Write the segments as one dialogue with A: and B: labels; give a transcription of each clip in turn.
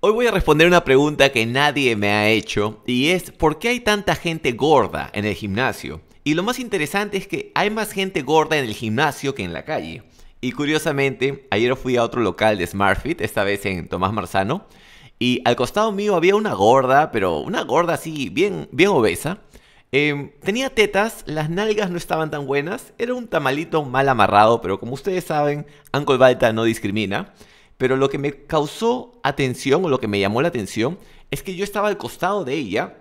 A: Hoy voy a responder una pregunta que nadie me ha hecho y es ¿por qué hay tanta gente gorda en el gimnasio? Y lo más interesante es que hay más gente gorda en el gimnasio que en la calle. Y curiosamente, ayer fui a otro local de SmartFit, esta vez en Tomás Marzano, y al costado mío había una gorda, pero una gorda así, bien, bien obesa. Em, tenía tetas, las nalgas no estaban tan buenas, era un tamalito mal amarrado, pero como ustedes saben, Uncle Balta no discrimina. Pero lo que me causó atención o lo que me llamó la atención es que yo estaba al costado de ella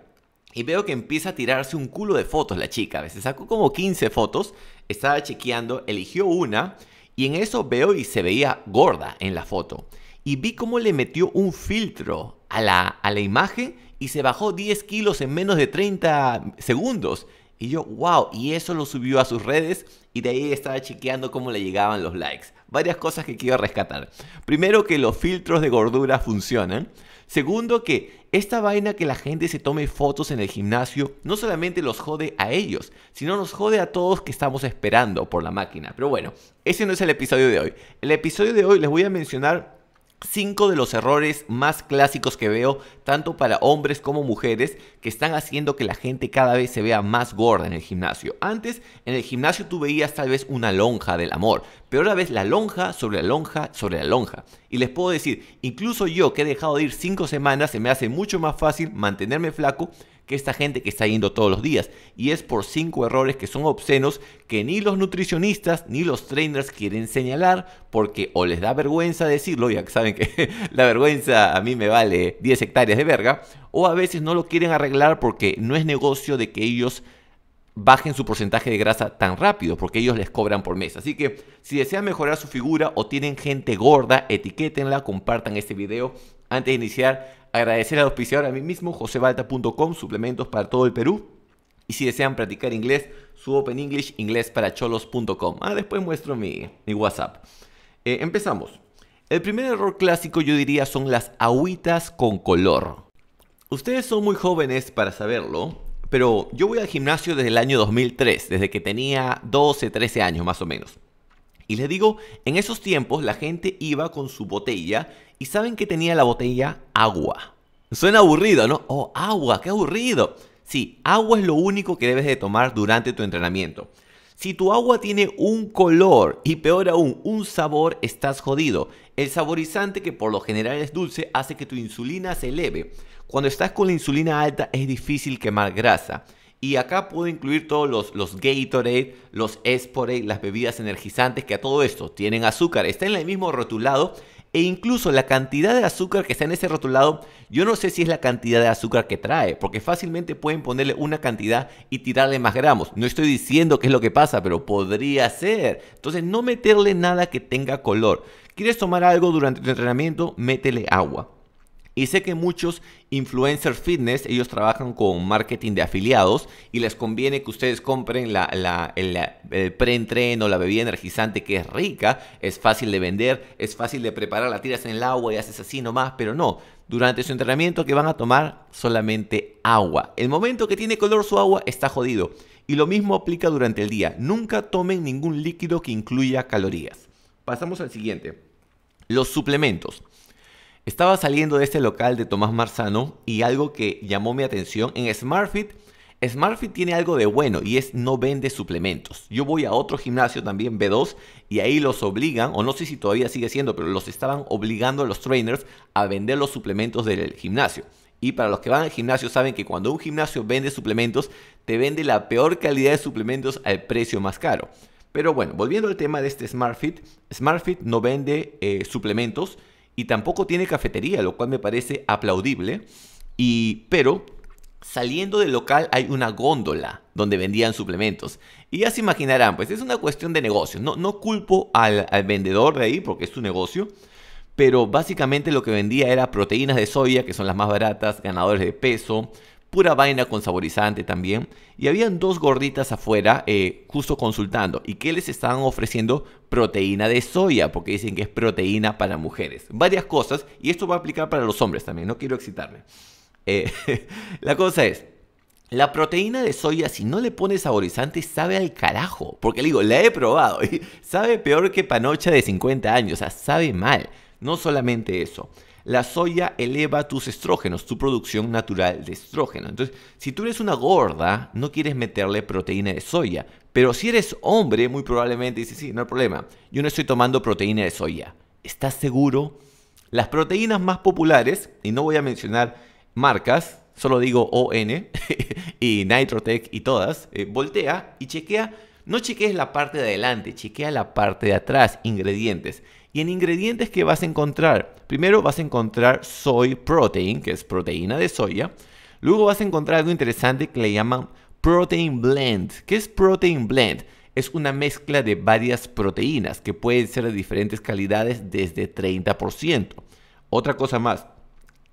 A: y veo que empieza a tirarse un culo de fotos la chica. a veces sacó como 15 fotos, estaba chequeando, eligió una y en eso veo y se veía gorda en la foto. Y vi cómo le metió un filtro a la, a la imagen y se bajó 10 kilos en menos de 30 segundos. Y yo, wow, y eso lo subió a sus redes y de ahí estaba chequeando cómo le llegaban los likes varias cosas que quiero rescatar. Primero, que los filtros de gordura funcionan. Segundo, que esta vaina que la gente se tome fotos en el gimnasio no solamente los jode a ellos, sino nos jode a todos que estamos esperando por la máquina. Pero bueno, ese no es el episodio de hoy. El episodio de hoy les voy a mencionar Cinco de los errores más clásicos que veo, tanto para hombres como mujeres, que están haciendo que la gente cada vez se vea más gorda en el gimnasio. Antes, en el gimnasio tú veías tal vez una lonja del amor, pero ahora ves la lonja sobre la lonja sobre la lonja. Y les puedo decir, incluso yo que he dejado de ir cinco semanas, se me hace mucho más fácil mantenerme flaco que esta gente que está yendo todos los días. Y es por cinco errores que son obscenos que ni los nutricionistas ni los trainers quieren señalar porque o les da vergüenza decirlo, ya que saben que la vergüenza a mí me vale 10 hectáreas de verga, o a veces no lo quieren arreglar porque no es negocio de que ellos bajen su porcentaje de grasa tan rápido porque ellos les cobran por mes. Así que si desean mejorar su figura o tienen gente gorda, etiquétenla, compartan este video antes de iniciar, agradecer al auspiciador a mí mismo, josebalta.com, suplementos para todo el Perú. Y si desean practicar inglés, su Open English, inglesparacholos.com. Ah, después muestro mi, WhatsApp. Eh, empezamos. El primer error clásico yo diría son las agüitas con color. Ustedes son muy jóvenes para saberlo, pero yo voy al gimnasio desde el año 2003, desde que tenía 12, 13 años más o menos. Y les digo, en esos tiempos la gente iba con su botella y saben que tenía la botella agua. Suena aburrido, ¿no? Oh, agua, qué aburrido. Sí, agua es lo único que debes de tomar durante tu entrenamiento. Si tu agua tiene un color y peor aún, un sabor, estás jodido. El saborizante que por lo general es dulce hace que tu insulina se eleve. Cuando estás con la insulina alta es difícil quemar grasa. Y acá puedo incluir todos los, los Gatorade, los Esporade, las bebidas energizantes que a todo esto tienen azúcar. Está en el mismo rotulado e incluso la cantidad de azúcar que está en ese rotulado, yo no sé si es la cantidad de azúcar que trae, porque fácilmente pueden ponerle una cantidad y tirarle más gramos. No estoy diciendo qué es lo que pasa, pero podría ser. Entonces no meterle nada que tenga color. ¿Quieres tomar algo durante tu entrenamiento? Métele agua. Y sé que muchos influencers fitness, ellos trabajan con marketing de afiliados y les conviene que ustedes compren la, el, el preentreno, la bebida energizante que es rica, es fácil de vender, es fácil de preparar, la tiras en el agua y haces así nomás, pero no. Durante su entrenamiento que van a tomar solamente agua. El momento que tiene color su agua está jodido. Y lo mismo aplica durante el día. Nunca tomen ningún líquido que incluya calorías. Pasamos al siguiente. Los suplementos. Estaba saliendo de este local de Tomás Marzano y algo que llamó mi atención en SmartFit. SmartFit tiene algo de bueno y es no vende suplementos. Yo voy a otro gimnasio también, B2, y ahí los obligan, o no sé si todavía sigue siendo, pero los estaban obligando a los trainers a vender los suplementos del gimnasio. Y para los que van al gimnasio saben que cuando un gimnasio vende suplementos, te vende la peor calidad de suplementos al precio más caro. Pero bueno, volviendo al tema de este SmartFit, SmartFit no vende eh, suplementos, y tampoco tiene cafetería, lo cual me parece aplaudible. Y, pero Saliendo del local hay una góndola donde vendían suplementos. Y ya se imaginarán, pues es una cuestión de negocio. No, no culpo al, al, vendedor de ahí porque es su negocio. Pero básicamente lo que vendía era proteínas de soya, que son las más baratas, ganadores de peso, pura vaina con saborizante también. Y habían dos gorditas afuera, eh, justo consultando. ¿Y que les estaban ofreciendo? Proteína de soya, porque dicen que es proteína para mujeres. Varias cosas, y esto va a aplicar para los hombres también, no quiero excitarme. Eh, la cosa es, la proteína de soya, si no le pones saborizante, sabe al carajo. Porque le digo, la he probado y sabe peor que panocha de 50 años, o sea, sabe mal. No solamente eso la soya eleva tus estrógenos, tu producción natural de estrógeno. Entonces, si tú eres una gorda, no quieres meterle proteína de soya. Pero si eres hombre, muy probablemente dices, sí, no hay problema. Yo no estoy tomando proteína de soya. ¿Estás seguro? Las proteínas más populares, y no voy a mencionar marcas, solo digo ON y Nitrotech y todas, eh, voltea y chequea. No chequees la parte de adelante, chequea la parte de atrás, ingredientes. Y en ingredientes que vas a encontrar, primero vas a encontrar soy protein, que es proteína de soya. Luego vas a encontrar algo interesante que le llaman protein blend. ¿Qué es protein blend? Es una mezcla de varias proteínas que pueden ser de diferentes calidades desde 30%. Otra cosa más,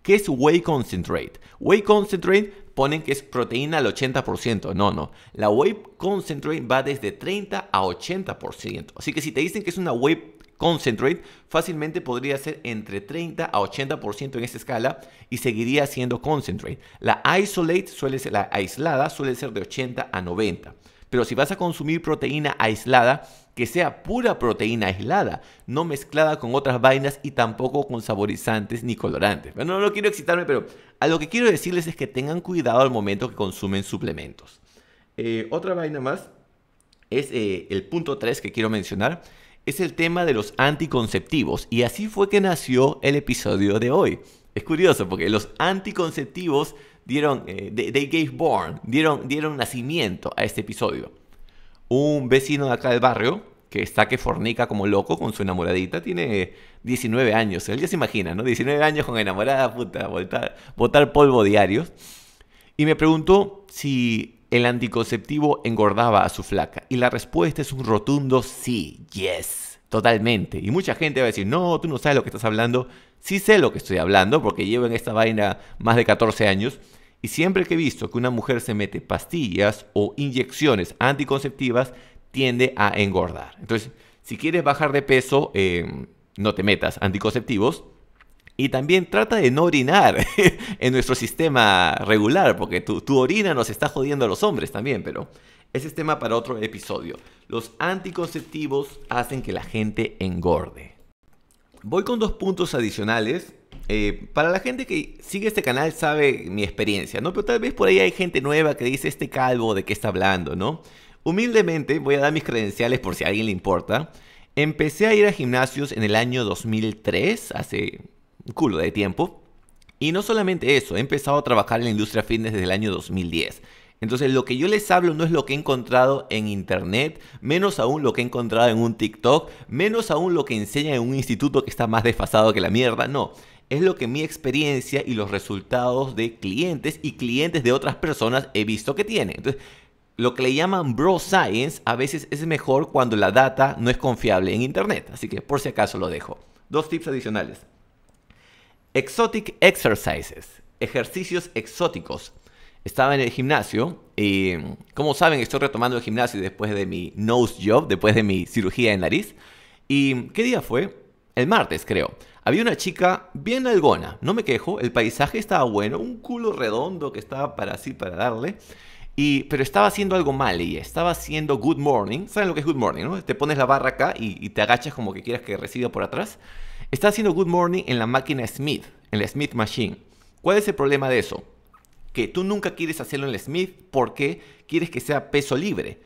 A: ¿qué es whey concentrate? Whey concentrate ponen que es proteína al 80%. No, no. La whey concentrate va desde 30 a 80%. Así que si te dicen que es una whey Concentrate fácilmente podría ser entre 30 a 80% en esta escala y seguiría siendo Concentrate. La Isolate suele ser, la aislada suele ser de 80 a 90. Pero si vas a consumir proteína aislada, que sea pura proteína aislada, no mezclada con otras vainas y tampoco con saborizantes ni colorantes. Bueno, no, quiero excitarme, pero a lo que quiero decirles es que tengan cuidado al momento que consumen suplementos. Eh, otra vaina más es eh, el punto 3 que quiero mencionar, es el tema de los anticonceptivos. Y así fue que nació el episodio de hoy. Es curioso porque los anticonceptivos dieron, eh, they, gave born, dieron, dieron nacimiento a este episodio. Un vecino de acá del barrio, que está que fornica como loco con su enamoradita, tiene 19 años, él ya se imagina, ¿no? 19 años con enamorada, puta, botar, polvo diarios. Y me preguntó si el anticonceptivo engordaba a su flaca? Y la respuesta es un rotundo sí, yes, totalmente. Y mucha gente va a decir, no, tú no sabes lo que estás hablando. Sí sé lo que estoy hablando porque llevo en esta vaina más de 14 años. Y siempre que he visto que una mujer se mete pastillas o inyecciones anticonceptivas, tiende a engordar. Entonces, si quieres bajar de peso, eh, no te metas anticonceptivos y también trata de no orinar en nuestro sistema regular, porque tu, orina nos está jodiendo a los hombres también, pero ese es tema para otro episodio. Los anticonceptivos hacen que la gente engorde. Voy con dos puntos adicionales. Eh, para la gente que sigue este canal sabe mi experiencia, ¿no? Pero tal vez por ahí hay gente nueva que dice este calvo de qué está hablando, ¿no? Humildemente voy a dar mis credenciales por si a alguien le importa. Empecé a ir a gimnasios en el año 2003, hace culo de tiempo. Y no solamente eso, he empezado a trabajar en la industria fitness desde el año 2010. Entonces lo que yo les hablo no es lo que he encontrado en internet, menos aún lo que he encontrado en un TikTok, menos aún lo que enseña en un instituto que está más desfasado que la mierda, no. Es lo que mi experiencia y los resultados de clientes y clientes de otras personas he visto que tiene Entonces, lo que le llaman bro science a veces es mejor cuando la data no es confiable en internet. Así que por si acaso lo dejo. Dos tips adicionales. Exotic Exercises, ejercicios exóticos. Estaba en el gimnasio y, como saben, estoy retomando el gimnasio después de mi nose job, después de mi cirugía en nariz. ¿Y qué día fue? El martes, creo. Había una chica bien algona, no me quejo, el paisaje estaba bueno, un culo redondo que estaba para así, para darle. Y, pero estaba haciendo algo mal y estaba haciendo good morning. ¿Saben lo que es good morning? No? Te pones la barra acá y, y te agachas como que quieras que reciba por atrás. Está haciendo Good Morning en la máquina Smith, en la Smith Machine. ¿Cuál es el problema de eso? Que tú nunca quieres hacerlo en la Smith porque quieres que sea peso libre.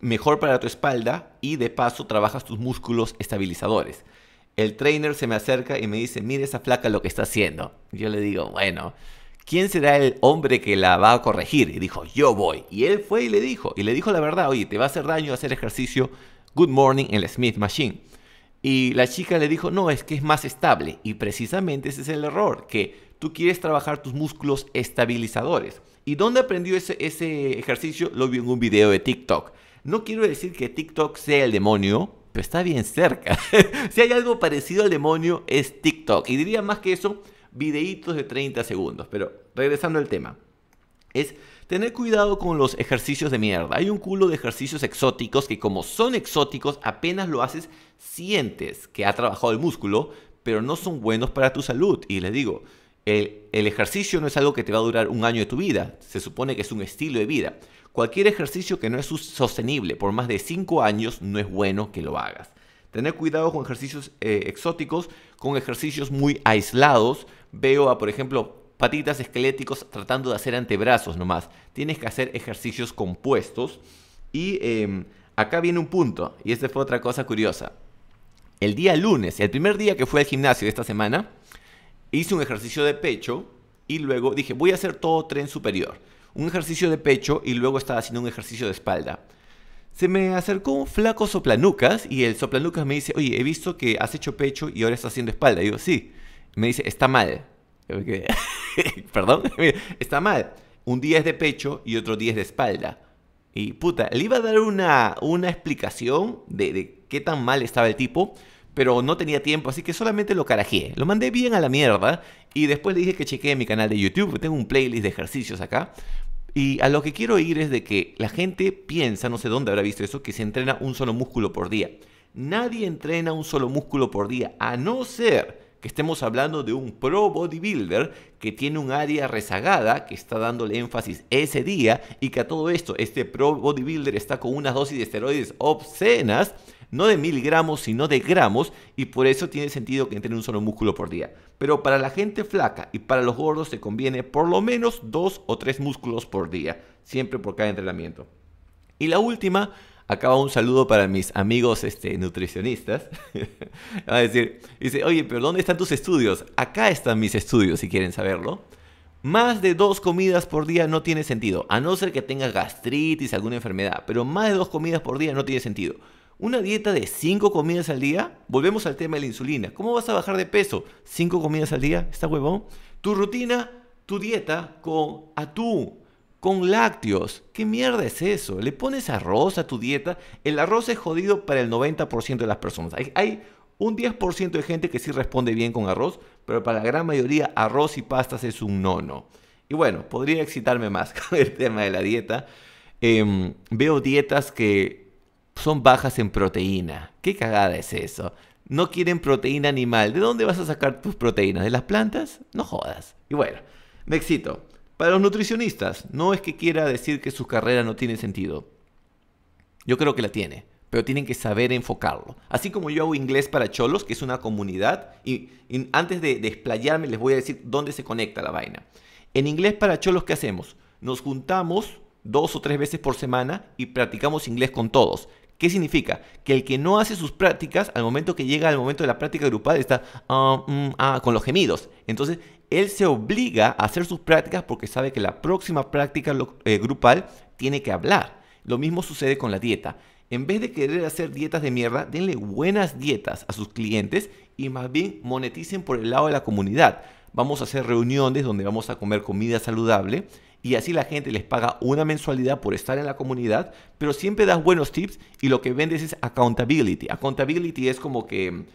A: Mejor para tu espalda y de paso trabajas tus músculos estabilizadores. El trainer se me acerca y me dice, mire esa flaca lo que está haciendo. Yo le digo, bueno, ¿quién será el hombre que la va a corregir? Y dijo, yo voy. Y él fue y le dijo, y le dijo la verdad, oye, te va a hacer daño hacer ejercicio Good Morning en la Smith Machine. Y la chica le dijo, no, es que es más estable. Y precisamente ese es el error, que tú quieres trabajar tus músculos estabilizadores. ¿Y dónde aprendió ese, ejercicio? Lo vi en un video de TikTok. No quiero decir que TikTok sea el demonio, pero está bien cerca. si hay algo parecido al demonio, es TikTok. Y diría más que eso, videitos de 30 segundos. Pero regresando al tema es tener cuidado con los ejercicios de mierda. Hay un culo de ejercicios exóticos que como son exóticos, apenas lo haces, sientes que ha trabajado el músculo, pero no son buenos para tu salud. Y les digo, el, ejercicio no es algo que te va a durar un año de tu vida, se supone que es un estilo de vida. Cualquier ejercicio que no es sostenible por más de 5 años no es bueno que lo hagas. Tener cuidado con ejercicios eh, exóticos, con ejercicios muy aislados. Veo a, por ejemplo, patitas esqueléticos tratando de hacer antebrazos nomás. Tienes que hacer ejercicios compuestos. Y em, acá viene un punto, y esta fue otra cosa curiosa. El día lunes, el primer día que fui al gimnasio de esta semana, hice un ejercicio de pecho y luego dije, voy a hacer todo tren superior. Un ejercicio de pecho y luego estaba haciendo un ejercicio de espalda. Se me acercó un flaco soplanucas y el soplanucas me dice, oye, he visto que has hecho pecho y ahora estás haciendo espalda. Y yo, sí. Me dice, está mal. Perdón, está mal. Un día es de pecho y otro día es de espalda. Y puta, le iba a dar una, una explicación de, qué tan mal estaba el tipo, pero no tenía tiempo, así que solamente lo carajé. Lo mandé bien a la mierda y después le dije que chequee mi canal de YouTube, tengo un playlist de ejercicios acá. Y a lo que quiero ir es de que la gente piensa, no sé dónde habrá visto eso, que se entrena un solo músculo por día. Nadie entrena un solo músculo por día, a no ser que estemos hablando de un pro bodybuilder que tiene un área rezagada, que está dándole énfasis ese día y que a todo esto, este pro bodybuilder está con unas dosis de esteroides obscenas, no de mil gramos, sino de gramos, y por eso tiene sentido que entre un solo músculo por día. Pero para la gente flaca y para los gordos se conviene por lo menos dos o tres músculos por día, siempre por cada entrenamiento. Y la última, Acaba un saludo para mis amigos este, nutricionistas. va a decir, dice, oye, pero ¿dónde están tus estudios? Acá están mis estudios, si quieren saberlo. Más de dos comidas por día no tiene sentido, a no ser que tengas gastritis, alguna enfermedad, pero más de dos comidas por día no tiene sentido. Una dieta de cinco comidas al día, volvemos al tema de la insulina. ¿Cómo vas a bajar de peso? ¿Cinco comidas al día? ¿Está huevón? Tu rutina, tu dieta con a atún, con lácteos. ¿Qué mierda es eso? Le pones arroz a tu dieta. El arroz es jodido para el 90% de las personas. Hay, un 10% de gente que sí responde bien con arroz, pero para la gran mayoría arroz y pastas es un no, no. Y bueno, podría excitarme más con el tema de la dieta. Em, veo dietas que son bajas en proteína. ¿Qué cagada es eso? No quieren proteína animal. ¿De dónde vas a sacar tus proteínas? ¿De las plantas? No jodas. Y bueno, me excito. Para los nutricionistas, no es que quiera decir que su carrera no tiene sentido. Yo creo que la tiene, pero tienen que saber enfocarlo. Así como yo hago inglés para cholos, que es una comunidad, y, antes de desplayarme les voy a decir dónde se conecta la vaina. En inglés para cholos, ¿qué hacemos? Nos juntamos dos o tres veces por semana y practicamos inglés con todos. ¿Qué significa? Que el que no hace sus prácticas, al momento que llega al momento de la práctica grupal, está ah, mm, ah, con los gemidos. Entonces, él se obliga a hacer sus prácticas porque sabe que la próxima práctica eh, grupal tiene que hablar. Lo mismo sucede con la dieta. En vez de querer hacer dietas de mierda, denle buenas dietas a sus clientes y más bien moneticen por el lado de la comunidad. Vamos a hacer reuniones donde vamos a comer comida saludable y así la gente les paga una mensualidad por estar en la comunidad, pero siempre das buenos tips y lo que vendes es accountability. Accountability es como que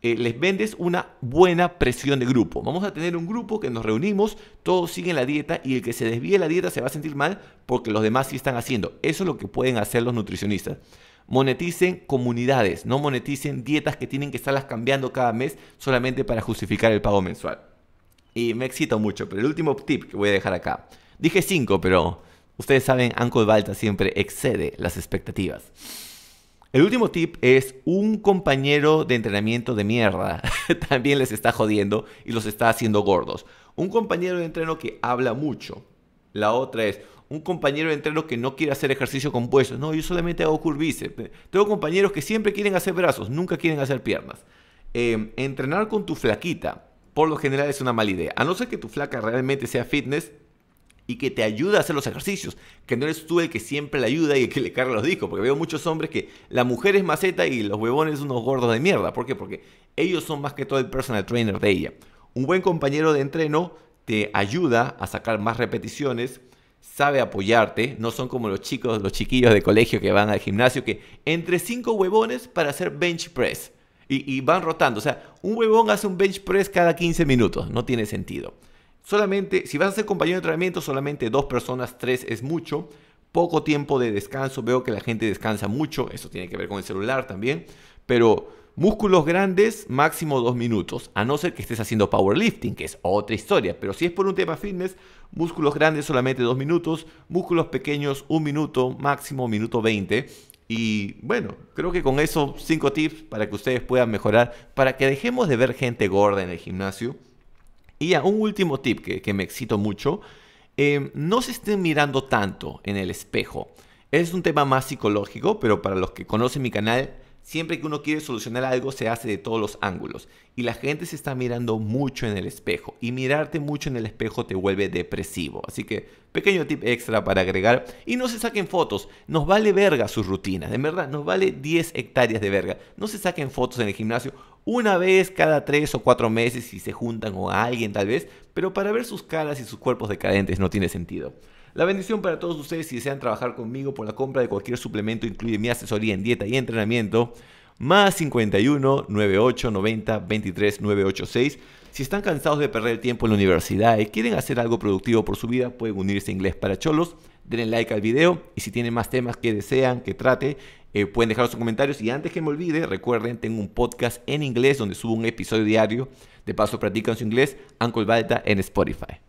A: eh, les vendes una buena presión de grupo. Vamos a tener un grupo que nos reunimos, todos siguen la dieta y el que se desvíe la dieta se va a sentir mal porque los demás sí están haciendo. Eso es lo que pueden hacer los nutricionistas. Moneticen comunidades, no moneticen dietas que tienen que estarlas cambiando cada mes solamente para justificar el pago mensual. Y me excito mucho, pero el último tip que voy a dejar acá. Dije 5, pero ustedes saben, de Balta siempre excede las expectativas. El último tip es un compañero de entrenamiento de mierda. También les está jodiendo y los está haciendo gordos. Un compañero de entreno que habla mucho. La otra es un compañero de entreno que no quiere hacer ejercicio compuesto. No, yo solamente hago curvices. Tengo compañeros que siempre quieren hacer brazos, nunca quieren hacer piernas. Em, entrenar con tu flaquita, por lo general es una mala idea. A no ser que tu flaca realmente sea fitness, y que te ayuda a hacer los ejercicios, que no eres tú el que siempre le ayuda y el que le carga los discos, porque veo muchos hombres que la mujer es maceta y los huevones unos gordos de mierda, ¿por qué? Porque ellos son más que todo el personal trainer de ella. Un buen compañero de entreno te ayuda a sacar más repeticiones, sabe apoyarte, no son como los chicos, los chiquillos de colegio que van al gimnasio que entre cinco huevones para hacer bench press y, y van rotando, o sea, un huevón hace un bench press cada 15 minutos, no tiene sentido. Solamente, si vas a ser compañero de entrenamiento, solamente dos personas, tres es mucho. Poco tiempo de descanso, veo que la gente descansa mucho, eso tiene que ver con el celular también. Pero músculos grandes, máximo dos minutos, a no ser que estés haciendo powerlifting, que es otra historia. Pero si es por un tema fitness, músculos grandes solamente dos minutos, músculos pequeños un minuto, máximo minuto 20. Y bueno, creo que con eso cinco tips para que ustedes puedan mejorar, para que dejemos de ver gente gorda en el gimnasio y ya, un último tip que, me excito mucho. Em, no se estén mirando tanto en el espejo. Es un tema más psicológico, pero para los que conocen mi canal, siempre que uno quiere solucionar algo se hace de todos los ángulos. Y la gente se está mirando mucho en el espejo. Y mirarte mucho en el espejo te vuelve depresivo. Así que pequeño tip extra para agregar. Y no se saquen fotos. Nos vale verga su rutina. De verdad, nos vale 10 hectáreas de verga. No se saquen fotos en el gimnasio una vez cada tres o cuatro meses si se juntan a alguien tal vez, pero para ver sus caras y sus cuerpos decadentes no tiene sentido. La bendición para todos ustedes si desean trabajar conmigo por la compra de cualquier suplemento, incluye mi asesoría en dieta y entrenamiento, más 51 98 90 23 986. Si están cansados de perder tiempo en la universidad y quieren hacer algo productivo por su vida, pueden unirse a Inglés para Cholos. Denle like al video y si tienen más temas que desean que trate, eh, pueden dejar sus comentarios y antes que me olvide, recuerden, tengo un podcast en inglés donde subo un episodio diario. De paso, practican su inglés, Uncle Balta en Spotify.